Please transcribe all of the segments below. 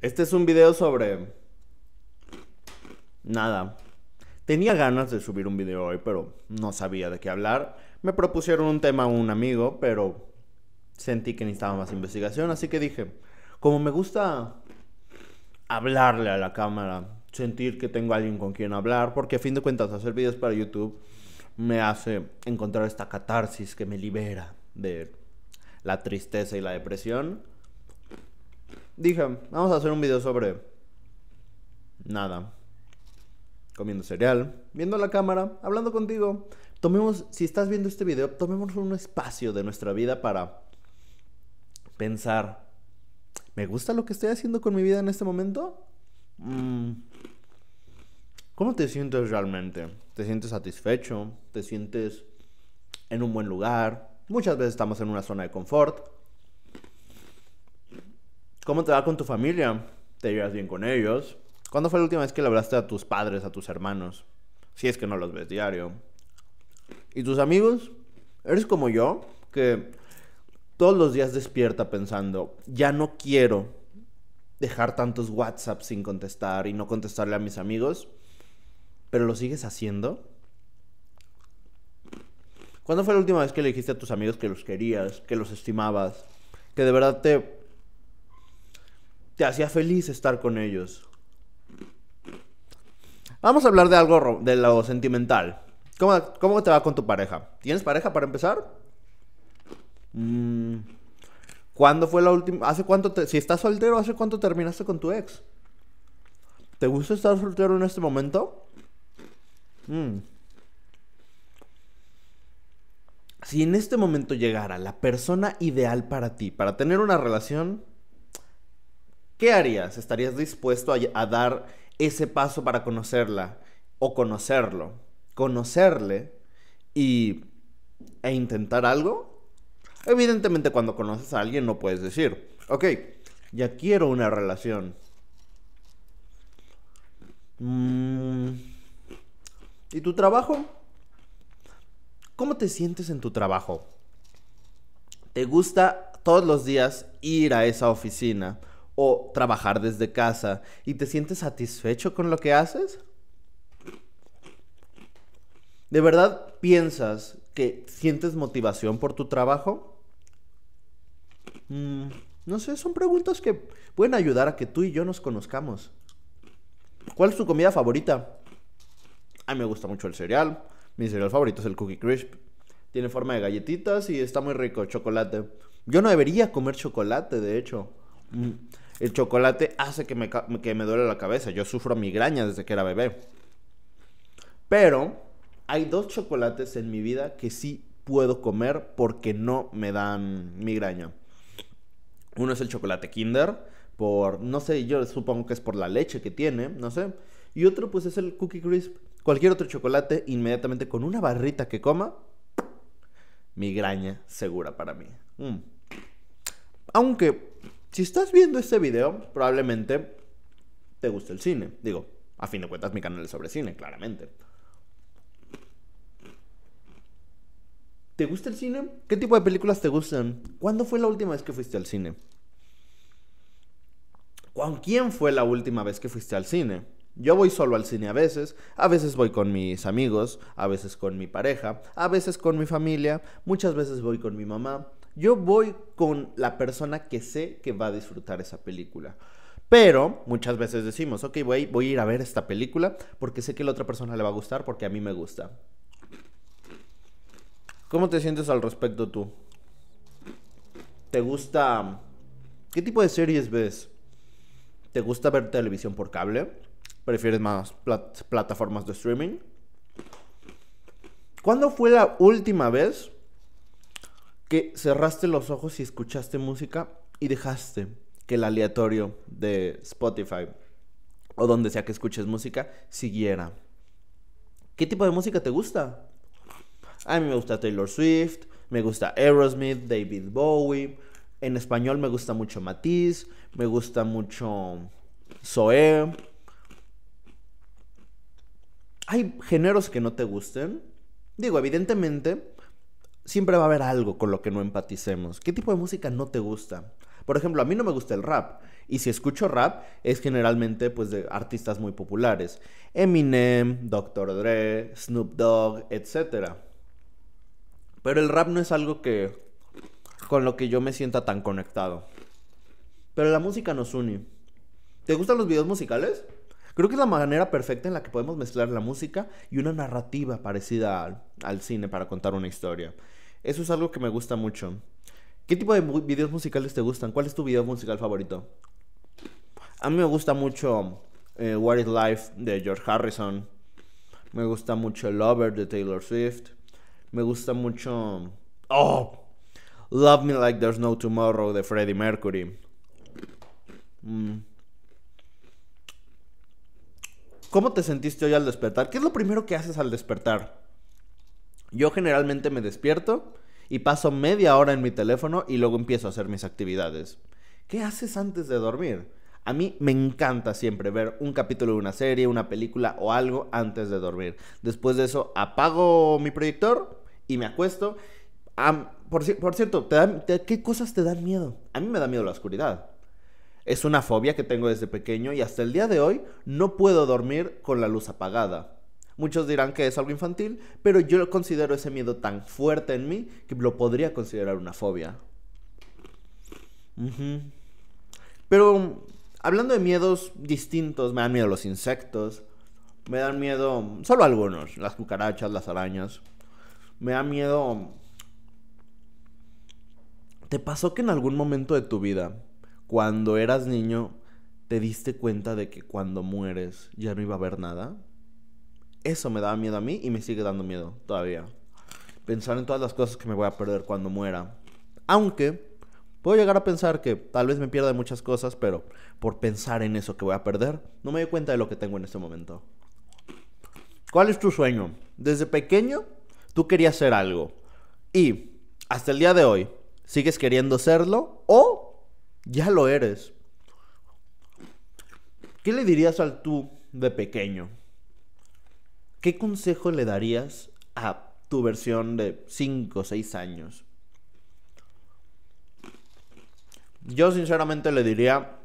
Este es un video sobre... Nada. Tenía ganas de subir un video hoy, pero no sabía de qué hablar. Me propusieron un tema a un amigo, pero sentí que necesitaba más investigación, así que dije, como me gusta hablarle a la cámara, sentir que tengo alguien con quien hablar, porque a fin de cuentas hacer videos para YouTube me hace encontrar esta catarsis que me libera de la tristeza y la depresión dije, vamos a hacer un video sobre nada. Comiendo cereal, viendo la cámara, hablando contigo. Tomemos, si estás viendo este video, tomemos un espacio de nuestra vida para pensar, ¿me gusta lo que estoy haciendo con mi vida en este momento? Mm. ¿Cómo te sientes realmente? ¿Te sientes satisfecho? ¿Te sientes en un buen lugar? Muchas veces estamos en una zona de confort. ¿Cómo te va con tu familia? ¿Te llevas bien con ellos? ¿Cuándo fue la última vez que le hablaste a tus padres, a tus hermanos? Si es que no los ves diario. ¿Y tus amigos? ¿Eres como yo? Que todos los días despierta pensando, ya no quiero dejar tantos WhatsApp sin contestar y no contestarle a mis amigos, pero lo sigues haciendo. ¿Cuándo fue la última vez que le dijiste a tus amigos que los querías, que los estimabas, que de verdad te te hacía feliz estar con ellos. Vamos a hablar de algo de lo sentimental. ¿Cómo, te va con tu pareja? ¿Tienes pareja para empezar? Mm. ¿Cuándo fue la última? ¿Hace cuánto si estás soltero, hace cuánto terminaste con tu ex? ¿Te gusta estar soltero en este momento? Mm. Si en este momento llegara la persona ideal para ti, para tener una relación, ¿Qué harías? ¿Estarías dispuesto a, dar ese paso para conocerla o conocerlo? ¿Conocerle y, e intentar algo? Evidentemente cuando conoces a alguien no puedes decir, ok, ya quiero una relación. Mm, ¿Y tu trabajo? ¿Cómo te sientes en tu trabajo? ¿Te gusta todos los días ir a esa oficina? o trabajar desde casa y te sientes satisfecho con lo que haces? ¿De verdad piensas que sientes motivación por tu trabajo? Mm, no sé, son preguntas que pueden ayudar a que tú y yo nos conozcamos. ¿Cuál es tu comida favorita? A mí me gusta mucho el cereal. Mi cereal favorito es el Cookie Crisp. Tiene forma de galletitas y está muy rico, chocolate. Yo no debería comer chocolate, de hecho. Mm, el chocolate hace que me, que me duele la cabeza. Yo sufro migraña desde que era bebé. Pero hay dos chocolates en mi vida que sí puedo comer porque no me dan migraña. Uno es el chocolate Kinder, por, no sé, yo supongo que es por la leche que tiene, no sé. Y otro pues es el Cookie Crisp. Cualquier otro chocolate, inmediatamente con una barrita que coma, migraña segura para mí. Mm. Aunque si estás viendo este video, probablemente te guste el cine. Digo, a fin de cuentas mi canal es sobre cine, claramente. ¿Te gusta el cine? ¿Qué tipo de películas te gustan? ¿Cuándo fue la última vez que fuiste al cine? ¿Con quién fue la última vez que fuiste al cine? Yo voy solo al cine a veces, a veces voy con mis amigos, a veces con mi pareja, a veces con mi familia, muchas veces voy con mi mamá, yo voy con la persona que sé que va a disfrutar esa película. Pero muchas veces decimos, ok, voy, a ir a ver esta película porque sé que la otra persona le va a gustar porque a mí me gusta. ¿Cómo te sientes al respecto tú? ¿Te gusta... ¿Qué tipo de series ves? ¿Te gusta ver televisión por cable? ¿Prefieres más plataformas de streaming? ¿Cuándo fue la última vez que cerraste los ojos y escuchaste música y dejaste que el aleatorio de Spotify o donde sea que escuches música siguiera. ¿Qué tipo de música te gusta? A mí me gusta Taylor Swift, me gusta Aerosmith, David Bowie. En español me gusta mucho Matisse, me gusta mucho Zoé. Hay géneros que no te gusten. Digo, evidentemente, siempre va a haber algo con lo que no empaticemos. ¿Qué tipo de música no te gusta? Por ejemplo, a mí no me gusta el rap. Y si escucho rap, es generalmente pues de artistas muy populares. Eminem, Dr. Dre, Snoop Dogg, etc. Pero el rap no es algo que con lo que yo me sienta tan conectado. Pero la música nos une. ¿Te gustan los videos musicales? Creo que es la manera perfecta en la que podemos mezclar la música y una narrativa parecida al cine para contar una historia. Eso es algo que me gusta mucho. ¿Qué tipo de videos musicales te gustan? ¿Cuál es tu video musical favorito? A mí me gusta mucho eh, What is Life de George Harrison. Me gusta mucho Lover de Taylor Swift. Me gusta mucho. ¡Oh! Love Me Like There's No Tomorrow de Freddie Mercury. Mm. ¿Cómo te sentiste hoy al despertar? ¿Qué es lo primero que haces al despertar? Yo generalmente me despierto y paso media hora en mi teléfono y luego empiezo a hacer mis actividades. ¿Qué haces antes de dormir? A mí me encanta siempre ver un capítulo de una serie, una película o algo antes de dormir. Después de eso apago mi proyector y me acuesto. por, cierto, ¿qué cosas te dan miedo? A mí me da miedo la oscuridad. Es una fobia que tengo desde pequeño y hasta el día de hoy no puedo dormir con la luz apagada. Muchos dirán que es algo infantil, pero yo considero ese miedo tan fuerte en mí que lo podría considerar una fobia. Pero hablando de miedos distintos, me dan miedo los insectos, me dan miedo solo algunos, las cucarachas, las arañas. Me da miedo... ¿Te pasó que en algún momento de tu vida, cuando eras niño, te diste cuenta de que cuando mueres ya no iba a haber nada? eso me daba miedo a mí y me sigue dando miedo todavía. Pensar en todas las cosas que me voy a perder cuando muera. Aunque puedo llegar a pensar que tal vez me pierda muchas cosas, pero por pensar en eso que voy a perder, no me doy cuenta de lo que tengo en este momento. ¿Cuál es tu sueño? Desde pequeño, tú querías ser algo. Y hasta el día de hoy, ¿sigues queriendo serlo o ya lo eres? ¿Qué le dirías al tú de pequeño? ¿qué consejo le darías a tu versión de 5 o 6 años? Yo sinceramente le diría,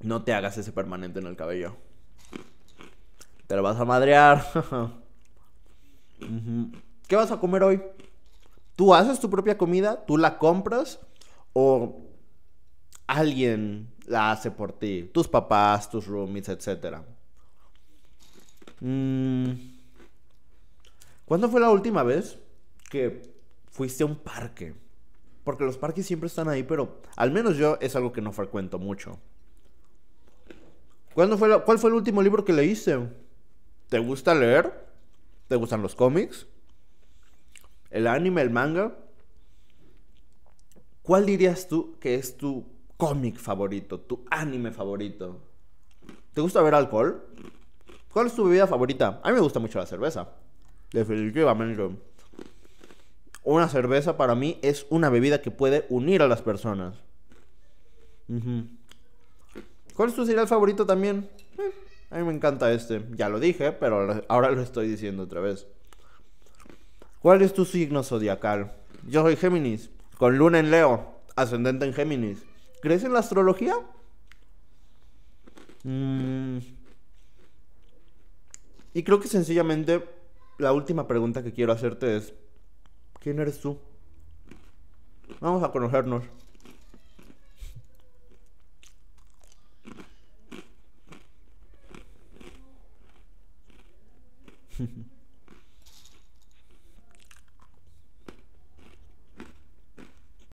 no te hagas ese permanente en el cabello. Te lo vas a madrear. ¿Qué vas a comer hoy? ¿Tú haces tu propia comida? ¿Tú la compras? ¿O alguien la hace por ti? Tus papás, tus roomies, etcétera. Mm. ¿Cuándo fue la última vez que fuiste a un parque? Porque los parques siempre están ahí, pero al menos yo es algo que no frecuento mucho. ¿Cuándo fue ¿Cuál fue el último libro que leíste? ¿Te gusta leer? ¿Te gustan los cómics? ¿El anime, el manga? ¿Cuál dirías tú que es tu cómic favorito, tu anime favorito? ¿Te gusta ver alcohol? ¿Cuál es tu bebida favorita? A mí me gusta mucho la cerveza. Definitivamente. Una cerveza para mí es una bebida que puede unir a las personas. ¿Cuál es tu cereal favorito también? Eh, a mí me encanta este. Ya lo dije, pero ahora lo estoy diciendo otra vez. ¿Cuál es tu signo zodiacal? Yo soy Géminis, con luna en Leo, ascendente en Géminis. ¿Crees en la astrología? Mmm. Y creo que sencillamente la última pregunta que quiero hacerte es, ¿quién eres tú? Vamos a conocernos.